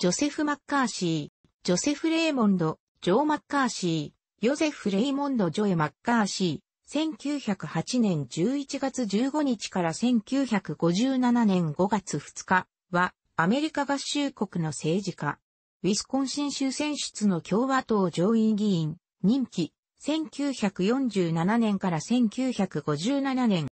ジョセフ・マッカーシー、ジョセフ・レイモンド、ジョー・マッカーシー、ヨゼフ・レイモンド・ジョエ・マッカーシー、1908年11月15日から1957年5月2日は、アメリカ合衆国の政治家、ウィスコンシン州選出の共和党上院議員、任期、1947年から1957年。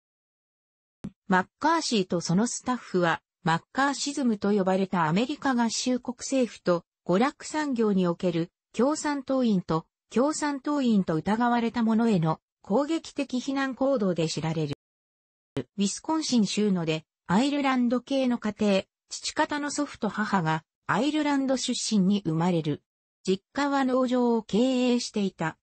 マッカーシーとそのスタッフは、マッカーシズムと呼ばれたアメリカ合衆国政府と娯楽産業における共産党員と共産党員と疑われた者への攻撃的非難行動で知られる。ウィスコンシン州のでアイルランド系の家庭、父方の祖父と母がアイルランド出身に生まれる。実家は農場を経営していた。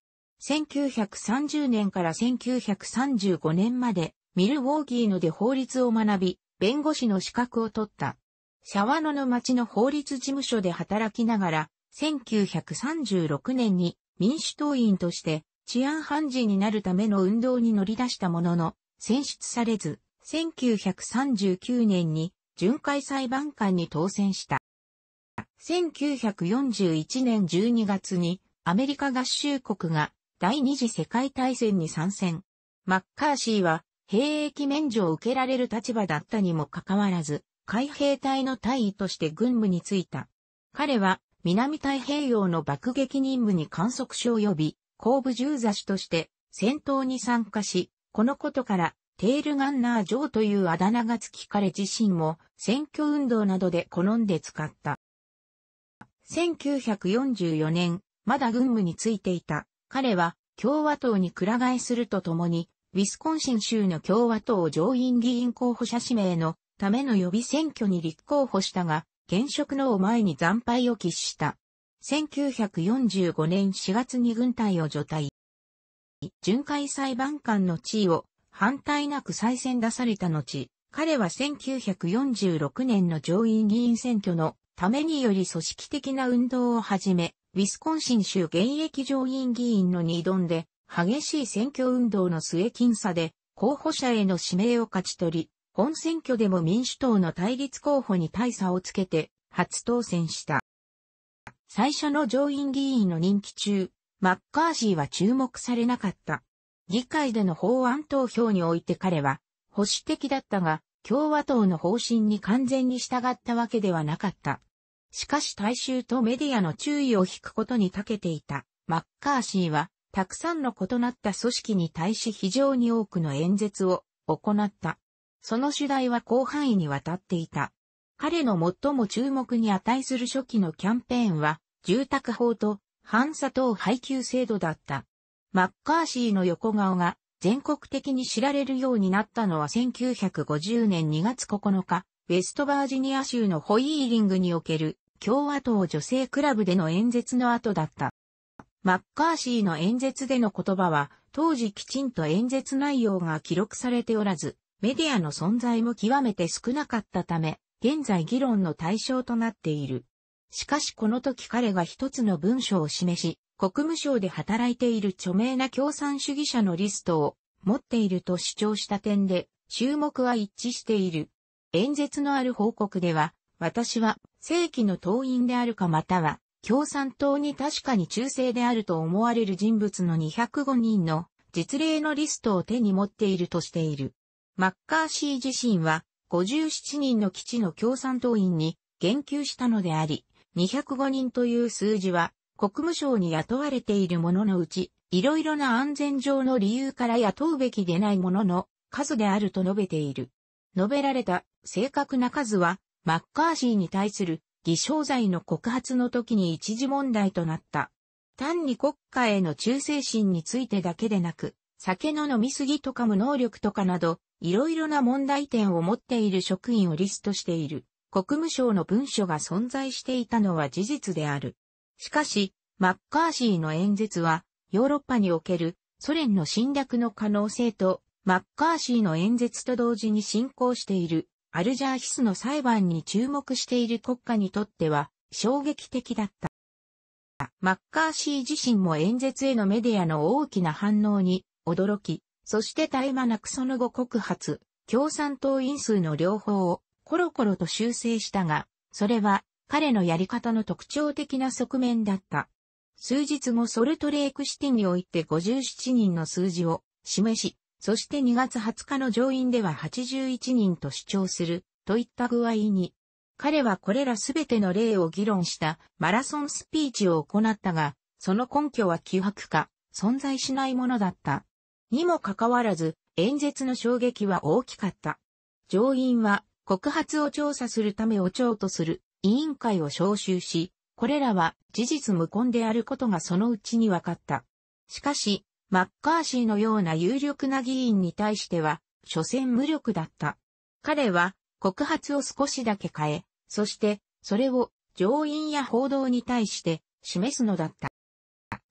1930年から1935年までミルウォーギーので法律を学び、弁護士の資格を取った。シャワノの町の法律事務所で働きながら、1936年に民主党員として治安判事になるための運動に乗り出したものの、選出されず、1939年に巡回裁判官に当選した。1941年12月にアメリカ合衆国が第二次世界大戦に参戦。マッカーシーは兵役免除を受けられる立場だったにもかかわらず、海兵隊の隊員として軍務に就いた。彼は南太平洋の爆撃任務に観測所及び、後部銃座手として戦闘に参加し、このことからテールガンナー・ジョーというあだ名が付き彼自身も選挙運動などで好んで使った。1944年、まだ軍務についていた、彼は共和党にく替えするとともにウィスコンシン州の共和党上院議員候補者指名のための予備選挙に立候補したが、現職のを前に惨敗を喫した。1945年4月に軍隊を除隊。巡回裁判官の地位を反対なく再選出された後、彼は1946年の上院議員選挙のためにより組織的な運動を始め、ウィスコンシン州現役上院議員の二度んで、激しい選挙運動の末僅差で、候補者への指名を勝ち取り、本選挙でも民主党の対立候補に大差をつけて、初当選した。最初の上院議員の任期中、マッカーシーは注目されなかった。議会での法案投票において彼は、保守的だったが、共和党の方針に完全に従ったわけではなかった。しかし大衆とメディアの注意を引くことに長けていた、マッカーシーは、たくさんの異なった組織に対し非常に多くの演説を行った。その主題は広範囲にわたっていた。彼の最も注目に値する初期のキャンペーンは、住宅法と反砂等配給制度だった。マッカーシーの横顔が全国的に知られるようになったのは1950年2月9日、ウェストバージニア州のホイーリングにおける共和党女性クラブでの演説の後だった。マッカーシーの演説での言葉は、当時きちんと演説内容が記録されておらず、メディアの存在も極めて少なかったため、現在議論の対象となっている。しかしこの時彼が一つの文書を示し、国務省で働いている著名な共産主義者のリストを持っていると主張した点で、注目は一致している。演説のある報告では、私は正規の党員であるかまたは共産党に確かに忠誠であると思われる人物の205人の実例のリストを手に持っているとしている。マッカーシー自身は57人の基地の共産党員に言及したのであり、205人という数字は国務省に雇われている者のうち、いろいろな安全上の理由から雇うべきでない者の数であると述べている。述べられた正確な数は、マッカーシーに対する偽証罪の告発の時に一時問題となった。単に国家への忠誠心についてだけでなく、酒の飲みすぎとか無能力とかなど、いろいろな問題点を持っている職員をリストしている国務省の文書が存在していたのは事実である。しかし、マッカーシーの演説は、ヨーロッパにおけるソ連の侵略の可能性と、マッカーシーの演説と同時に進行しているアルジャーヒスの裁判に注目している国家にとっては衝撃的だった。マッカーシー自身も演説へのメディアの大きな反応に驚き、そして絶え間なくその後告発、共産党員数の両方をコロコロと修正したが、それは彼のやり方の特徴的な側面だった。数日後ソルトレークシティにおいて57人の数字を示し、そして2月20日の上院では81人と主張する、といった具合に、彼はこれらすべての例を議論したマラソンスピーチを行ったが、その根拠は希薄か、存在しないものだった。にもかかわらず、演説の衝撃は大きかった。上院は、告発を調査するためを長とする委員会を招集し、これらは事実無根であることがそのうちに分かった。しかし、マッカーシーのような有力な議員に対しては、所詮無力だった。彼は、告発を少しだけ変え、そして、それを上院や報道に対して示すのだった。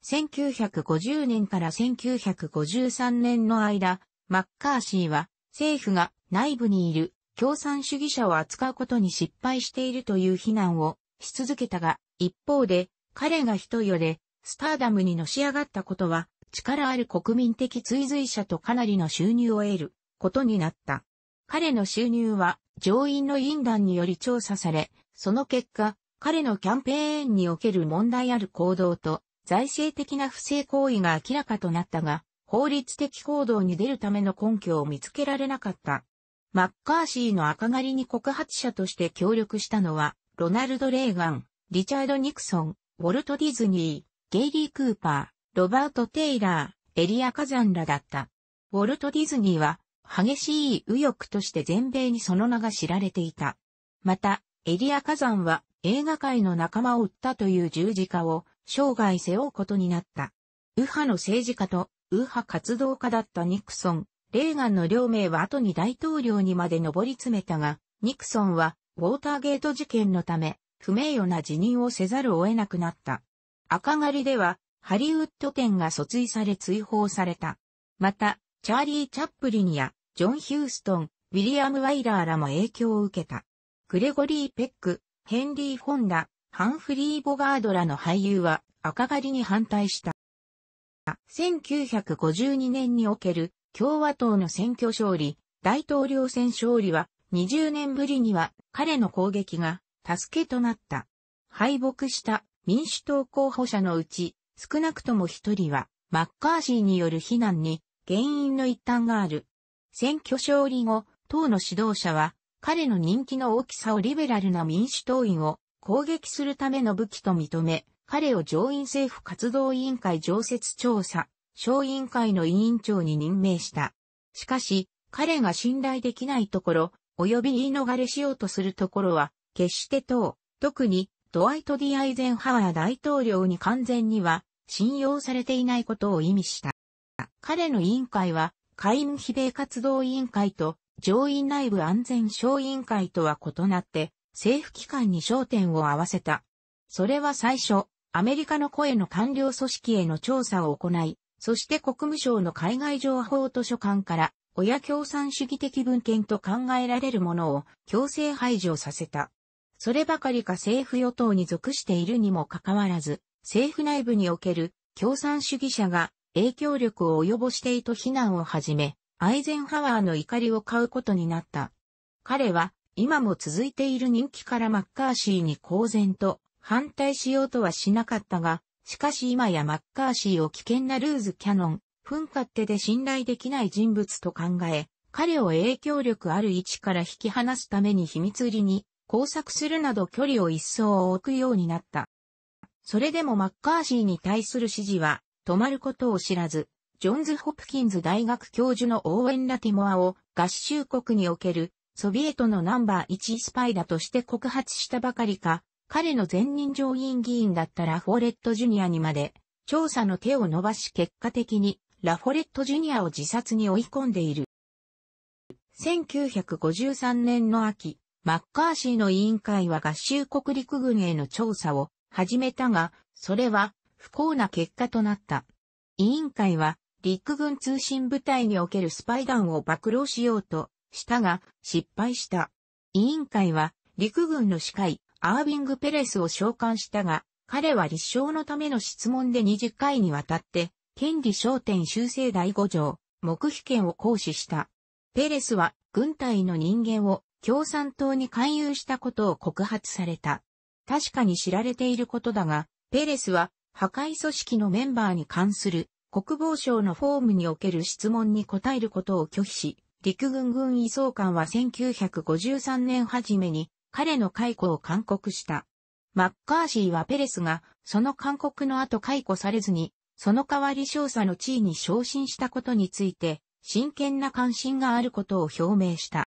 1950年から1953年の間、マッカーシーは政府が内部にいる共産主義者を扱うことに失敗しているという非難をし続けたが、一方で彼が人よれスターダムにのし上がったことは力ある国民的追随者とかなりの収入を得ることになった。彼の収入は上院の委員団により調査され、その結果、彼のキャンペーンにおける問題ある行動と財政的な不正行為が明らかとなったが、法律的行動に出るための根拠を見つけられなかった。マッカーシーの赤狩りに告発者として協力したのは、ロナルド・レーガン、リチャード・ニクソン、ウォルト・ディズニー、ゲイリー・クーパー、ロバート・テイラー、エリア・カザンらだった。ウォルト・ディズニーは、激しい右翼として全米にその名が知られていた。また、エリアカザンは映画界の仲間を売ったという十字架を生涯背負うことになった。右派の政治家と右派活動家だったニクソン、レーガンの両名は後に大統領にまで上り詰めたが、ニクソンはウォーターゲート事件のため不名誉な辞任をせざるを得なくなった。赤狩りではハリウッド店が訴追され追放された。また、チャーリー・チャップリンや、ジョン・ヒューストン、ウィリアム・ワイラーらも影響を受けた。グレゴリー・ペック、ヘンリー・フォンダ、ハンフリー・ボガードらの俳優は赤狩りに反対した。1952年における共和党の選挙勝利、大統領選勝利は20年ぶりには彼の攻撃が助けとなった。敗北した民主党候補者のうち少なくとも一人は、マッカーシーによる非難に原因の一端がある。選挙勝利後、党の指導者は、彼の人気の大きさをリベラルな民主党員を攻撃するための武器と認め、彼を上院政府活動委員会常設調査、小委員会の委員長に任命した。しかし、彼が信頼できないところ、及び言い逃れしようとするところは、決して党、特にドワイト・ディ・アイゼンハワー大統領に完全には信用されていないことを意味した。彼の委員会は、下院比米活動委員会と上院内部安全省委員会とは異なって、政府機関に焦点を合わせた。それは最初、アメリカの声の官僚組織への調査を行い、そして国務省の海外情報図書館から、親共産主義的文献と考えられるものを強制排除させた。そればかりか政府与党に属しているにもかかわらず、政府内部における共産主義者が影響力を及ぼしていと非難を始め、アイゼンハワーの怒りを買うことになった。彼は今も続いている人気からマッカーシーに公然と反対しようとはしなかったが、しかし今やマッカーシーを危険なルーズキャノン、噴火手で信頼できない人物と考え、彼を影響力ある位置から引き離すために秘密裏に工作するなど距離を一層置くようになった。それでもマッカーシーに対する指示は止まることを知らず、ジョンズ・ホプキンズ大学教授のオーウェン・ラティモアを合衆国におけるソビエトのナンバー1スパイだとして告発したばかりか、彼の前任上院議員だったラフォレット・ジュニアにまで調査の手を伸ばし結果的にラフォレット・ジュニアを自殺に追い込んでいる。1953年の秋、マッカーシーの委員会は合衆国陸軍への調査を始めたが、それは不幸な結果となった。委員会は陸軍通信部隊におけるスパイ弾を暴露しようとしたが失敗した。委員会は陸軍の司会アービング・ペレスを召喚したが、彼は立証のための質問で20回にわたって、権利焦点修正第5条、黙秘権を行使した。ペレスは軍隊の人間を共産党に勧誘したことを告発された。確かに知られていることだが、ペレスは破壊組織のメンバーに関する国防省のフォームにおける質問に答えることを拒否し、陸軍軍医総監は1953年初めに彼の解雇を勧告した。マッカーシーはペレスがその勧告の後解雇されずに、その代わり少佐の地位に昇進したことについて、真剣な関心があることを表明した。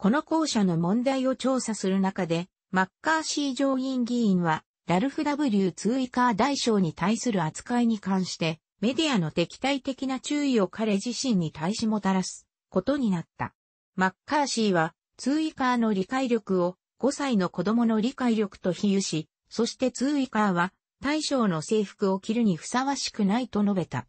この校舎の問題を調査する中で、マッカーシー上院議員は、ラルフ W2 カー大将に対する扱いに関して、メディアの敵対的な注意を彼自身に対しもたらすことになった。マッカーシーは、2カーの理解力を5歳の子供の理解力と比喩し、そして2カーは大将の制服を着るにふさわしくないと述べた。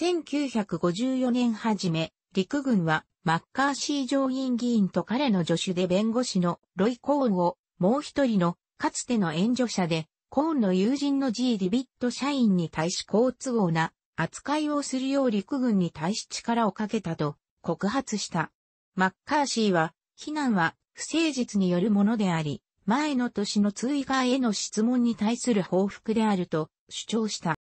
1954年はじめ、陸軍はマッカーシー上院議員と彼の助手で弁護士のロイ・コーンを、もう一人の、かつての援助者で、コーンの友人の G・ リビット社員に対し好都合な扱いをするよう陸軍に対し力をかけたと告発した。マッカーシーは、非難は不誠実によるものであり、前の年の追加への質問に対する報復であると主張した。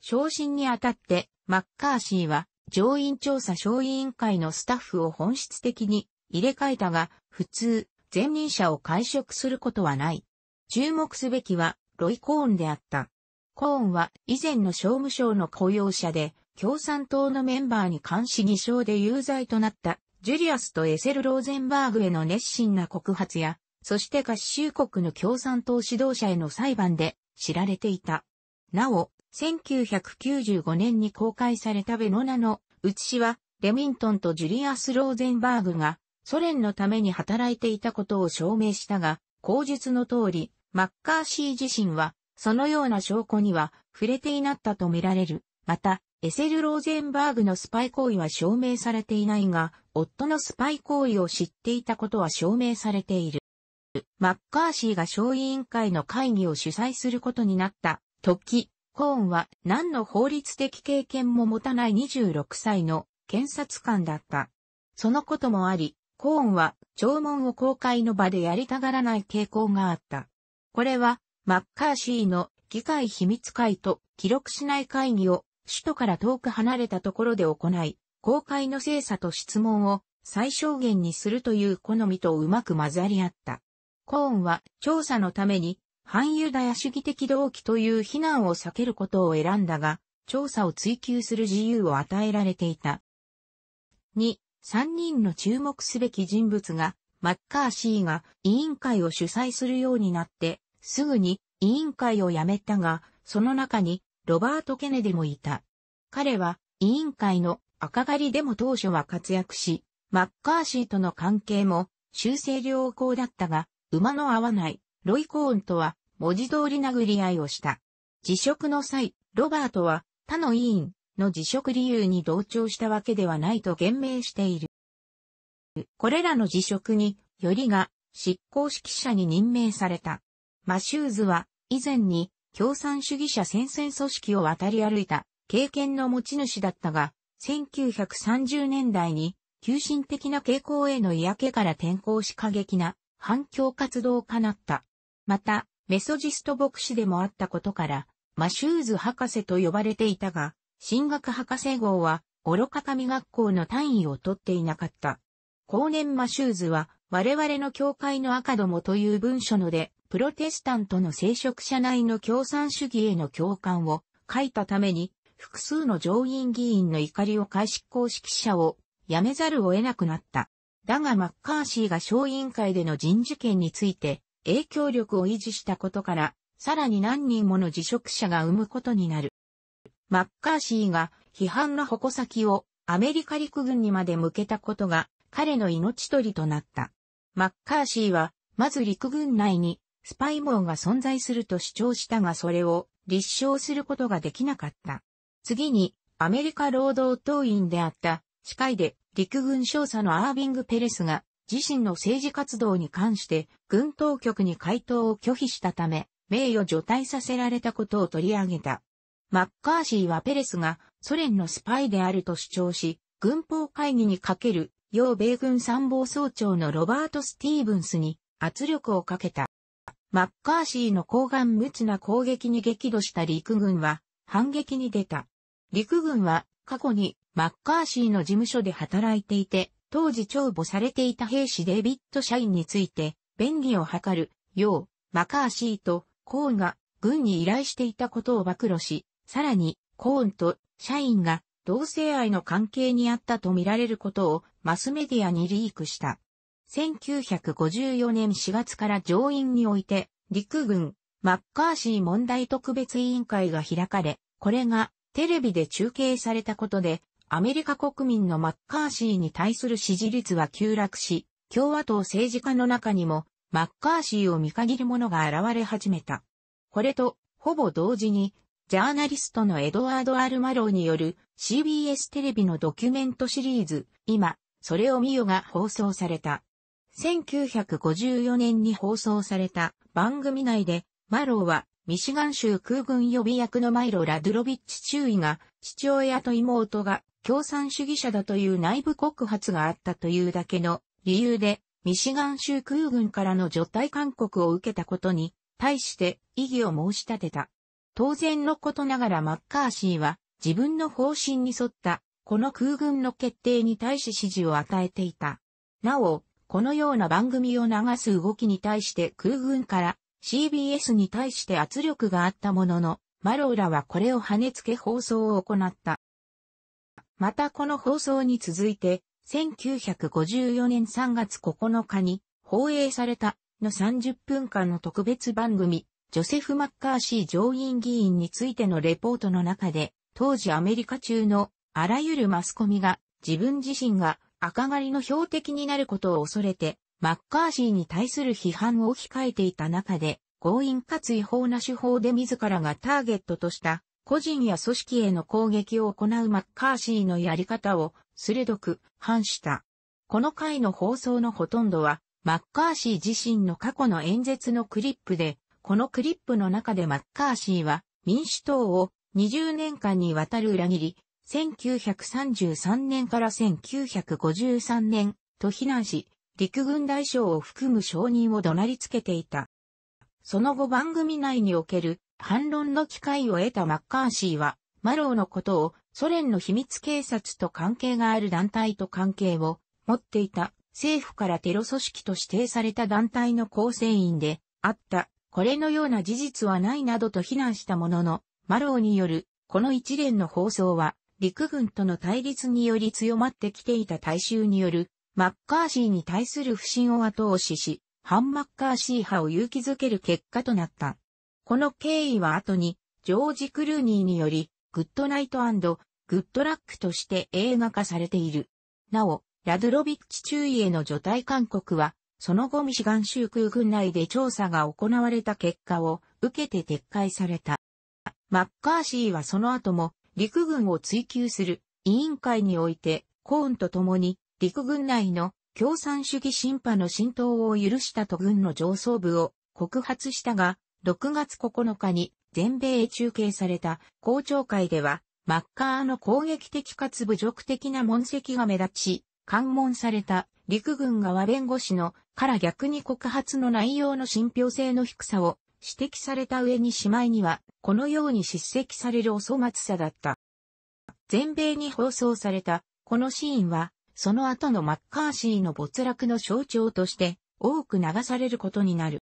昇進にあたって、マッカーシーは上院調査小委員会のスタッフを本質的に入れ替えたが、普通、前任者を解職することはない。注目すべきは、ロイ・コーンであった。コーンは以前の商務省の雇用者で、共産党のメンバーに監視偽証で有罪となったジュリアスとエセル・ローゼンバーグへの熱心な告発や、そして合衆国の共産党指導者への裁判で知られていた。なお、1995年に公開されたベノナの写しは、レミントンとジュリアス・ローゼンバーグがソ連のために働いていたことを証明したが、口述の通り、マッカーシー自身は、そのような証拠には触れていなったとみられる。また、エセル・ローゼンバーグのスパイ行為は証明されていないが、夫のスパイ行為を知っていたことは証明されている。マッカーシーが小委員会の会議を主催することになった時、コーンは何の法律的経験も持たない26歳の検察官だった。そのこともあり、コーンは聴聞を公開の場でやりたがらない傾向があった。これはマッカーシーの議会秘密会と記録しない会議を首都から遠く離れたところで行い、公開の精査と質問を最小限にするという好みとうまく混ざり合った。コーンは調査のために反ユダヤ主義的動機という非難を避けることを選んだが、調査を追求する自由を与えられていた。2、3人の注目すべき人物が、マッカーシーが委員会を主催するようになって、すぐに委員会を辞めたが、その中にロバート・ケネディもいた。彼は委員会の赤狩りでも当初は活躍し、マッカーシーとの関係も修正良好だったが、馬の合わないロイ・コーンとは、文字通り殴り合いをした。辞職の際、ロバートは、他の委員の辞職理由に同調したわけではないと言明している。これらの辞職に、よりが執行指揮者に任命された。マシューズは、以前に共産主義者戦線組織を渡り歩いた経験の持ち主だったが、1930年代に、急進的な傾向への嫌気から転向し過激な反共活動家なった。また、メソジスト牧師でもあったことから、マシューズ博士と呼ばれていたが、進学博士号は、愚か神学校の単位を取っていなかった。後年マシューズは、我々の教会の赤どもという文書ので、プロテスタントの聖職者内の共産主義への共感を書いたために、複数の上院議員の怒りを開執行指揮者を辞めざるを得なくなった。だがマッカーシーが小委員会での人事権について、影響力を維持したことから、さらに何人もの辞職者が生むことになる。マッカーシーが批判の矛先をアメリカ陸軍にまで向けたことが彼の命取りとなった。マッカーシーは、まず陸軍内にスパイ網が存在すると主張したがそれを立証することができなかった。次に、アメリカ労働党員であった、司会で陸軍少佐のアービング・ペレスが自身の政治活動に関して軍当局に回答を拒否したため、名誉除隊させられたことを取り上げた。マッカーシーはペレスがソ連のスパイであると主張し、軍法会議にかける、要米軍参謀総長のロバート・スティーブンスに圧力をかけた。マッカーシーの高顔無知な攻撃に激怒した陸軍は反撃に出た。陸軍は過去にマッカーシーの事務所で働いていて、当時帳簿されていた兵士デビッド・社員について、便宜を図る、よう、マカーシーと、コーンが、軍に依頼していたことを暴露し、さらに、コーンと、社員が、同性愛の関係にあったとみられることを、マスメディアにリークした。1954年4月から上院において、陸軍、マッカーシー問題特別委員会が開かれ、これが、テレビで中継されたことで、アメリカ国民のマッカーシーに対する支持率は急落し、共和党政治家の中にも、マッカーシーを見限る者が現れ始めた。これと、ほぼ同時に、ジャーナリストのエドワード・アルマローによる CBS テレビのドキュメントシリーズ、今、それを見よが放送された。1954年に放送された番組内で、マローは、ミシガン州空軍予備役のマイロ・ラドゥロビッチ中尉が、父親と妹が共産主義者だという内部告発があったというだけの理由で、ミシガン州空軍からの除隊勧告を受けたことに対して異議を申し立てた。当然のことながらマッカーシーは自分の方針に沿ったこの空軍の決定に対し指示を与えていた。なお、このような番組を流す動きに対して空軍から CBS に対して圧力があったものの、マローラはこれを跳ねつけ放送を行った。またこの放送に続いて、1954年3月9日に放映されたの30分間の特別番組、ジョセフ・マッカーシー上院議員についてのレポートの中で、当時アメリカ中のあらゆるマスコミが自分自身が赤狩りの標的になることを恐れて、マッカーシーに対する批判を控えていた中で、強引かつ違法な手法で自らがターゲットとした個人や組織への攻撃を行うマッカーシーのやり方を鋭く反した。この回の放送のほとんどは、マッカーシー自身の過去の演説のクリップで、このクリップの中でマッカーシーは民主党を20年間にわたる裏切り、1933年から1953年と非難し、陸軍大将を含む承認を怒鳴りつけていた。その後番組内における反論の機会を得たマッカーシーは、マローのことをソ連の秘密警察と関係がある団体と関係を持っていた政府からテロ組織と指定された団体の構成員であった、これのような事実はないなどと非難したものの、マローによるこの一連の放送は陸軍との対立により強まってきていた大衆によるマッカーシーに対する不信を後押しし、反マッカーシー派を勇気づける結果となった。この経緯は後に、ジョージ・クルーニーにより、グッドナイトグッドラックとして映画化されている。なお、ラドロビッチ注意への除隊勧告は、その後ミシガン州空軍内で調査が行われた結果を受けて撤回された。マッカーシーはその後も陸軍を追求する委員会においてコーンと共に陸軍内の共産主義審判の浸透を許したと軍の上層部を告発したが、6月9日に全米へ中継された公聴会では、マッカーの攻撃的かつ侮辱的な問責が目立ち、関門された陸軍側弁護士のから逆に告発の内容の信憑性の低さを指摘された上にしまいには、このように叱責されるお粗末さだった。全米に放送された、このシーンは、その後のマッカーシーの没落の象徴として、多く流されることになる。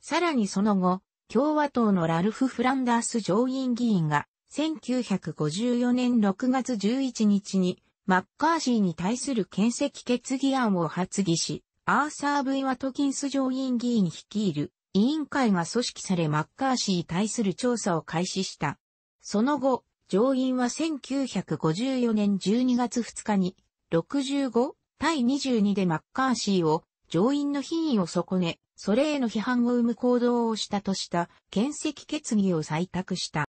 さらにその後、共和党のラルフ・フランダース上院議員が、1954年6月11日に、マッカーシーに対する検設決議案を発議し、アーサー・ブイ・ワトキンス上院議員率いる委員会が組織されマッカーシーに対する調査を開始した。その後、上院は1954年12月2日に65対22でマッカーシーを上院の品位を損ね、それへの批判を生む行動をしたとした、検責決議を採択した。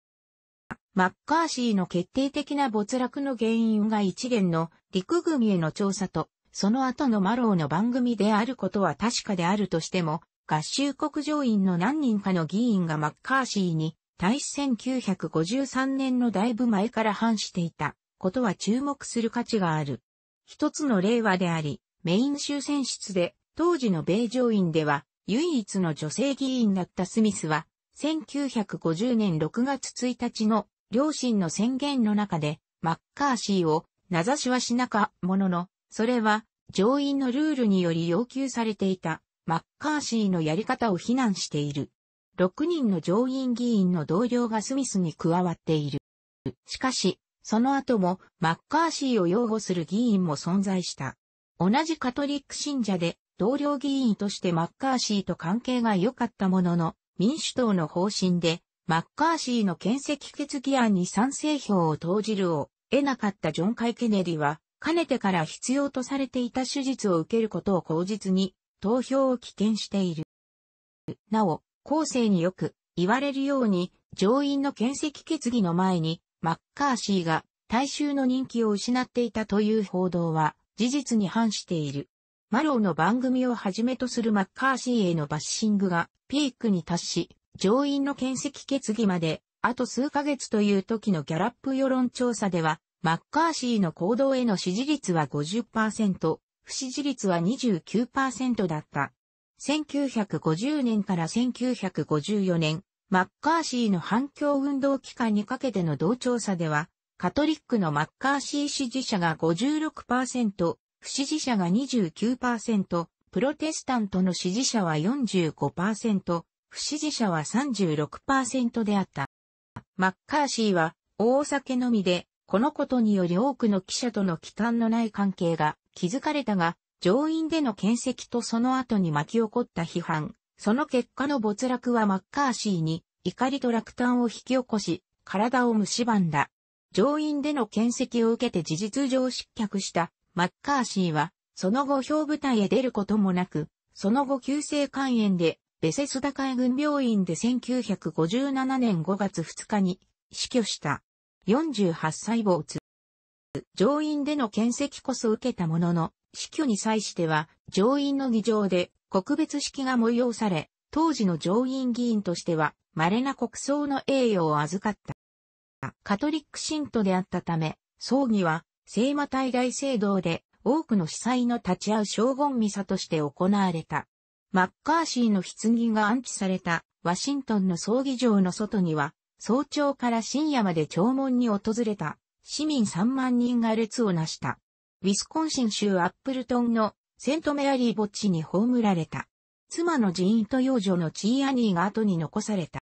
マッカーシーの決定的な没落の原因が一連の陸軍への調査と、その後のマローの番組であることは確かであるとしても、合衆国上院の何人かの議員がマッカーシーに対し1953年のだいぶ前から反していたことは注目する価値がある。一つの令和であり、メイン州選出で当時の米上院では唯一の女性議員だったスミスは、1950年6月1日の両親の宣言の中で、マッカーシーを名指しはしなかものの、それは上院のルールにより要求されていたマッカーシーのやり方を非難している。6人の上院議員の同僚がスミスに加わっている。しかし、その後もマッカーシーを擁護する議員も存在した。同じカトリック信者で同僚議員としてマッカーシーと関係が良かったものの、民主党の方針で、マッカーシーの建設決議案に賛成票を投じるを得なかったジョン・カイ・ケネディは、かねてから必要とされていた手術を受けることを口実に、投票を棄権している。なお、後世によく言われるように、上院の建設決議の前に、マッカーシーが大衆の人気を失っていたという報道は、事実に反している。マローの番組をはじめとするマッカーシーへのバッシングがピークに達し、上院の検責決議まで、あと数ヶ月という時のギャラップ世論調査では、マッカーシーの行動への支持率は50%、不支持率は29%だった。1950年から1954年、マッカーシーの反共運動期間にかけての同調査では、カトリックのマッカーシー支持者が56%、不支持者が29%、プロテスタントの支持者は45%、不支持者は36%であった。マッカーシーは、大酒のみで、このことにより多くの記者との忌憚のない関係が築かれたが、上院での検責とその後に巻き起こった批判、その結果の没落はマッカーシーに怒りと落胆を引き起こし、体を蝕んだ。上院での検責を受けて事実上失脚したマッカーシーは、その後表舞台へ出ることもなく、その後急性肝炎で、ベセスダ海軍病院で1957年5月2日に死去した。48歳没。上院での検責こそ受けたものの、死去に際しては、上院の議場で告別式が催され、当時の上院議員としては、稀な国葬の栄誉を預かった。カトリック信徒であったため、葬儀は聖馬台大聖堂で多くの司祭の立ち会う将軍ミサとして行われた。マッカーシーの棺が安置されたワシントンの葬儀場の外には、早朝から深夜まで弔問に訪れた市民3万人が列をなした。ウィスコンシン州アップルトンのセントメアリー墓地に葬られた。妻のジーンと幼女のチーアニーが後に残された。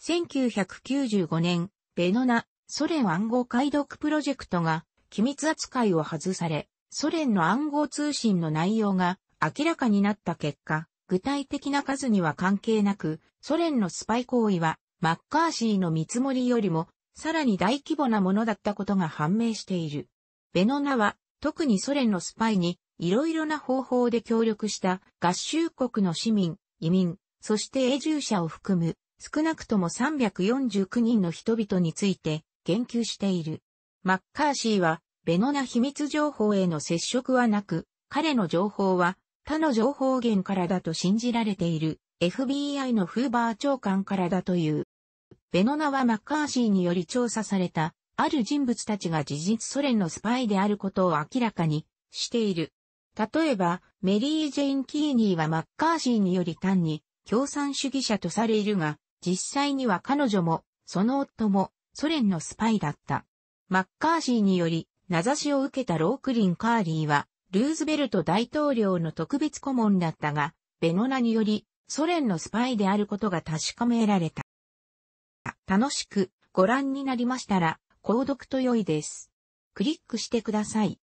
1995年、ベノナ、ソ連暗号解読プロジェクトが機密扱いを外され、ソ連の暗号通信の内容が明らかになった結果、具体的な数には関係なく、ソ連のスパイ行為はマッカーシーの見積もりよりもさらに大規模なものだったことが判明している。ベノナは特にソ連のスパイにいろいろな方法で協力した合衆国の市民、移民、そして永住者を含む少なくとも349人の人々について言及している。マッカーシーは、ベノナ秘密情報への接触はなく、彼の情報は他の情報源からだと信じられている FBI のフーバー長官からだという。ベノナはマッカーシーにより調査されたある人物たちが事実ソ連のスパイであることを明らかにしている。例えば、メリー・ジェイン・キーニーはマッカーシーにより単に共産主義者とされるが、実際には彼女も、その夫も、ソ連のスパイだった。マッカーシーにより、名指しを受けたロークリン・カーリーは、ルーズベルト大統領の特別顧問だったが、ベノナにより、ソ連のスパイであることが確かめられた。楽しくご覧になりましたら、購読と良いです。クリックしてください。